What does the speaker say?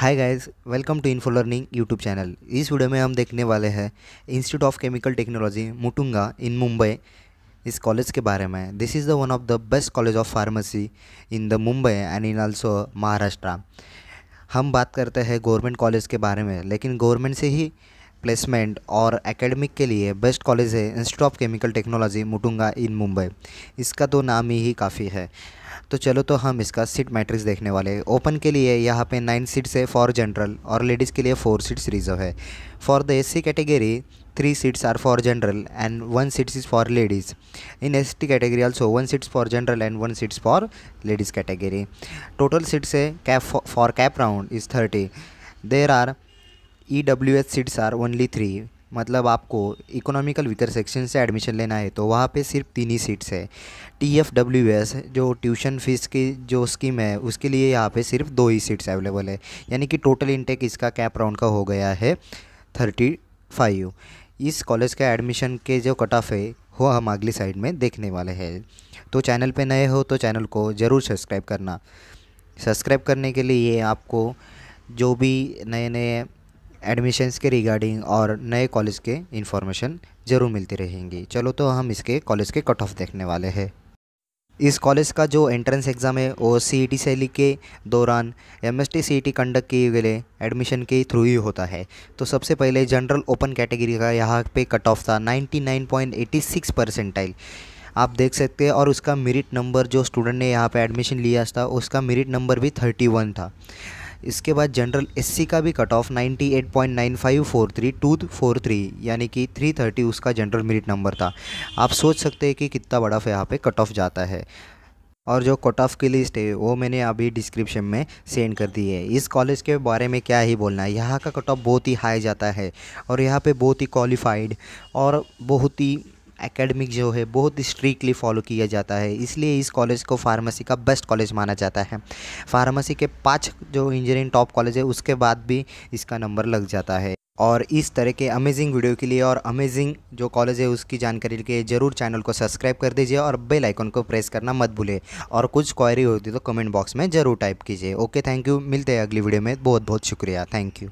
hi guys welcome to info learning YouTube channel इस video में हम देखने वाले हैं institute of chemical technology Matunga in Mumbai इस कॉलेज के बारे में this is the one of the best college of pharmacy in the Mumbai and in also Maharashtra हम बात करते हैं गवर्नमेंट कॉलेज के बारे में लेकिन गवर्नमेंट से ही प्लेसमेंट और एकेडमिक के लिए बेस्ट कॉलेज है institute of chemical technology Matunga in Mumbai इसका तो नाम ही काफ़ी है तो चलो तो हम इसका सीट मैट्रिक्स देखने वाले हैं ओपन के लिए यहाँ पे नाइन सीट्स है फॉर जनरल और लेडीज़ के लिए फोर सीट्स रिजर्व है for the SC category three seats are for general and one seats is for ladies in S T category also one seats for general and one seats for ladies category total seats है cap for cap round is thirty there are E W S seats are only three मतलब आपको economical weaker section से admission लेना है तो वहाँ पे सिर्फ तीन ही सीट्स है टी एफ डब्ल्यू एस जो ट्यूशन फ़ीस की जो स्कीम है उसके लिए यहाँ पे सिर्फ दो ही सीट्स अवेलेबल है यानी कि टोटल इंटेक इसका कैप राउंड का हो गया है थर्टी फाइव इस कॉलेज का एडमिशन के जो कट ऑफ है वो हम अगली साइड में देखने वाले हैं तो चैनल पर नए हो तो चैनल को ज़रूर सब्सक्राइब करना सब्सक्राइब करने के लिए आपको जो भी नए नए एडमिशन्स के रिगार्डिंग और नए कॉलेज के इन्फॉर्मेशन ज़रूर मिलती रहेंगी चलो तो हम इसके कॉलेज के कट ऑफ देखने वाले हैं इस कॉलेज का जो एंट्रेंस एग्ज़ाम है वो सी ई e शैली के दौरान M S T C E conduct किए गए एडमिशन के थ्रू ही होता है तो सबसे पहले जनरल ओपन कैटेगरी का यहाँ पे कट ऑफ था सिक्स परसेंटाइल आप देख सकते हैं और उसका मेरिट नंबर जो स्टूडेंट ने यहाँ पे एडमिशन लिया था उसका मेरिट नंबर भी 31 था इसके बाद जनरल एससी का भी कट ऑफ 98.9543 यानी कि 330 उसका जनरल मेरिट नंबर था आप सोच सकते हैं कि कितना बड़ा यहाँ पे कट ऑफ जाता है और जो कट ऑफ की लिस्ट है वो मैंने अभी डिस्क्रिप्शन में सेंड कर दी है इस कॉलेज के बारे में क्या ही बोलना है यहाँ का कट ऑफ बहुत ही हाई जाता है और यहाँ पे बहुत ही क्वालिफाइड और बहुत ही एकेडमिक जो है बहुत स्ट्रिक्टली फॉलो किया जाता है इसलिए इस कॉलेज को फार्मेसी का बेस्ट कॉलेज माना जाता है फार्मेसी के पाँच जो इंजीनियरिंग टॉप कॉलेज है उसके बाद भी इसका नंबर लग जाता है और इस तरह के अमेजिंग वीडियो के लिए और अमेजिंग जो कॉलेज है उसकी जानकारी के लिए ज़रूर चैनल को सब्सक्राइब कर दीजिए और बेल आइकन को प्रेस करना मत भूले और कुछ क्वायरी होती तो कमेंट बॉक्स में ज़रूर टाइप कीजिए ओके थैंक यू मिलते हैं अगली वीडियो में बहुत बहुत शुक्रिया थैंक यू